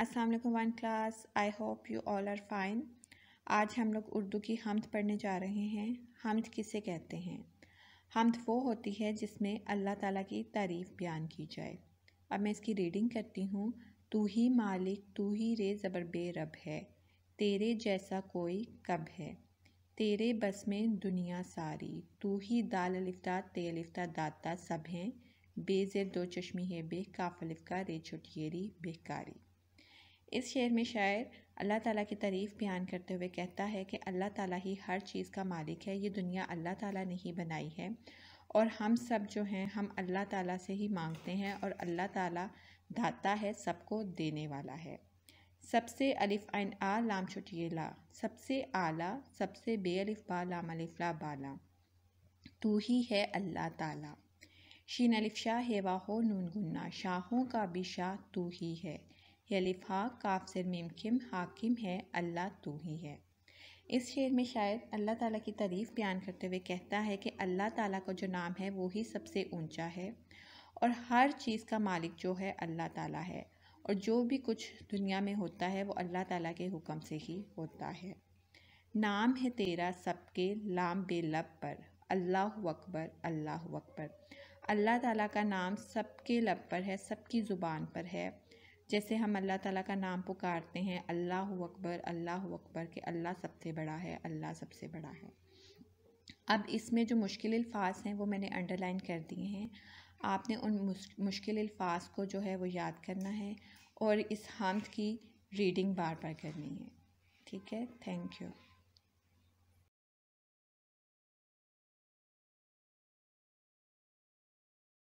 असल वन class I hope you all are fine आज हम लोग उर्दू की हमद पढ़ने जा रहे हैं हमद किसे कहते हैं हमद वो होती है जिसमें अल्लाह ताला की तारीफ़ बयान की जाए अब मैं इसकी रीडिंग करती हूँ तू ही मालिक तू ही रे ज़बर बे रब है तेरे जैसा कोई कब है तेरे बस में दुनिया सारी तू ही दाल अलिफ्ता ते अलिफ्ता दाता सब हैं बेज़ेर दो चश्मी है बे काफलिफ का रे छुटियरी बेकारी इस शेर में शायर अल्लाह ताला की तारीफ़ बयान करते हुए कहता है कि अल्लाह ताला ही हर चीज़ का मालिक है ये दुनिया अल्लाह ताला ने ही बनाई है और हम सब जो हैं हम अल्लाह ताला से ही मांगते हैं और अल्लाह ताला दाता है सबको देने वाला है सबसे अलिफ आन आ लाम छुटिए ला सबसे आला सबसे बे अलिफ बा लाम अलिफ ला बाला तू ही है अल्लाह ताला शीन अलिफ शाह हे हो नून गुन्ना शाहों का भी शाह तू ही है यलिफ हाक काफ सिर हाकिम है अल्लाह तू ही है इस शेर में शायद अल्लाह ताला की तारीफ़ बयान करते हुए कहता है कि अल्लाह ताला का जो नाम है वो ही सबसे ऊंचा है और हर चीज़ का मालिक जो है अल्लाह ताला है और जो भी कुछ दुनिया में होता है वो अल्लाह ताला के हुक्म से ही होता है नाम है तेरा सबके लाम बेलब पर अल्लाह अकबर अल्लाह अकबर अल्लाह ताला का नाम सबके लब पर है सबकी ज़ुबान पर है जैसे हम अल्लाह ताला का नाम पुकारते हैं अल्लाह अकबर अल्लाह अकबर के अल्लाह सबसे बड़ा है अल्लाह सबसे बड़ा है अब इसमें जो मुश्किल अल्फाज हैं वो मैंने अंडरलाइन कर दिए हैं आपने उन मुश्किल अल्फाज को जो है वो याद करना है और इस हमद की रीडिंग बार बार करनी है ठीक है थैंक यू